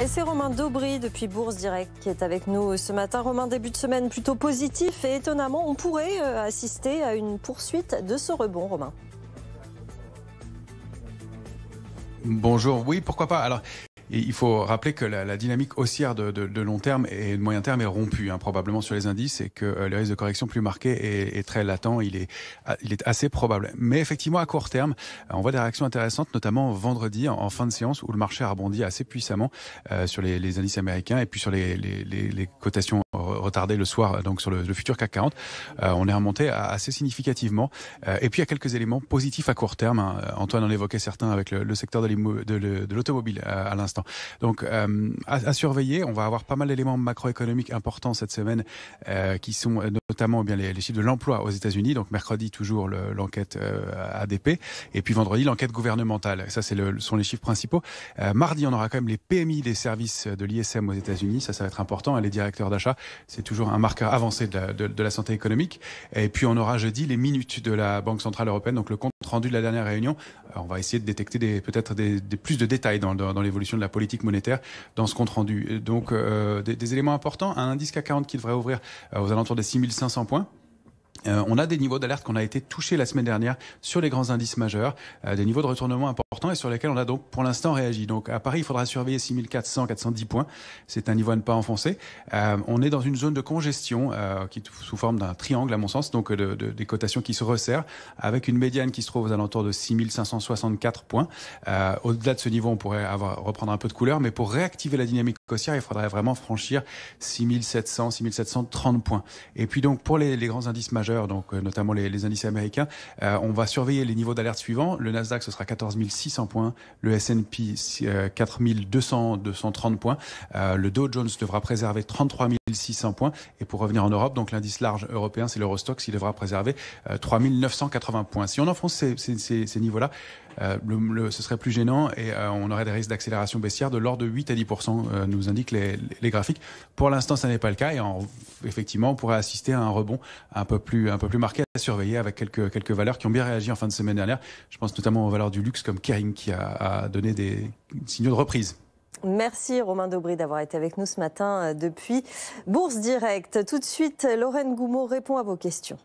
Et c'est Romain Daubry depuis Bourse Direct qui est avec nous ce matin. Romain, début de semaine plutôt positif et étonnamment, on pourrait euh, assister à une poursuite de ce rebond, Romain. Bonjour, oui, pourquoi pas. Alors, il faut rappeler que la, la dynamique haussière de, de, de, long terme et de moyen terme est rompue, hein, probablement sur les indices, et que euh, le risque de correction plus marqué est, est, très latent, il est, ah, il est assez probable. Mais effectivement, à court terme, euh, on voit des réactions intéressantes, notamment vendredi, en, fin de séance, où le marché a rebondi assez puissamment euh, sur les, les, indices américains et puis sur les, les, les cotations retardées le soir, donc sur le, le futur CAC 40. on est remonté assez significativement. et puis, il y a quelques éléments positifs à court terme. Hein. Antoine en évoquait certains avec le, le secteur de l'automobile à l'instant donc euh, à, surveiller, on va avoir pas mal d'éléments macroéconomiques importants cette semaine euh, qui sont euh, notamment eh bien les, chiffres de l'emploi aux États-Unis. Donc mercredi toujours l'enquête ADP et puis vendredi l'enquête gouvernementale. Ça c'est le, sont les chiffres principaux. mardi on aura quand même les PMI des services de l'ISM aux États-Unis. Ça ça va être important. Hein, les directeurs d'achat c'est toujours un marqueur avancé de la, de la santé économique. Et puis on aura jeudi les minutes de la Banque centrale européenne. Donc le compte rendu de la dernière réunion. on va essayer de détecter peut-être des, plus de détails dans, l'évolution de la politique monétaire dans ce compte rendu. donc, euh, des, éléments importants. Un indice à 40 qui devrait ouvrir euh, aux alentours des 6500 points. Euh, on a des niveaux d'alerte qu'on a été touchés la semaine dernière sur les grands indices majeurs, euh, des niveaux de retournement importants et sur lesquels on a donc pour l'instant réagi. Donc à Paris, il faudra surveiller 6400, 410 points. C'est un niveau à ne pas enfoncer. Euh, on est dans une zone de congestion qui sous forme d'un triangle à mon sens, donc de, des cotations qui se resserrent avec une médiane qui se trouve aux alentours de 6564 points. Au-delà de ce niveau, on pourrait avoir, reprendre un peu de couleur, mais pour réactiver la dynamique haussière, il faudrait vraiment franchir 6700, 6730 points. Et puis donc pour les grands indices majeurs, donc euh, notamment les, les indices américains. Euh, on va surveiller les niveaux d'alerte suivants. Le Nasdaq, ce sera 14 600 points. Le S&P, 4 230 points. Euh, le Dow Jones devra préserver 33 000 600 points. Et pour revenir en Europe, donc l'indice large européen, c'est l'Eurostox Il devra préserver 3980 euh, points. Si on enfonce ces, niveaux-là, euh, ce serait plus gênant et euh, on aurait des risques d'accélération baissière de l'ordre de 8 à 10 nous indiquent les, graphiques. Pour l'instant, ça n'est pas le cas et en, effectivement, on pourrait assister à un rebond un peu plus, un peu plus marqué à surveiller avec quelques, quelques valeurs qui ont bien réagi en fin de semaine dernière. Je pense notamment aux valeurs du luxe comme Kering qui a donné des signaux de reprise. Merci Romain Daubry d'avoir été avec nous ce matin euh, depuis Bourse Direct. Tout de suite, Lorraine Goumeau répond à vos questions.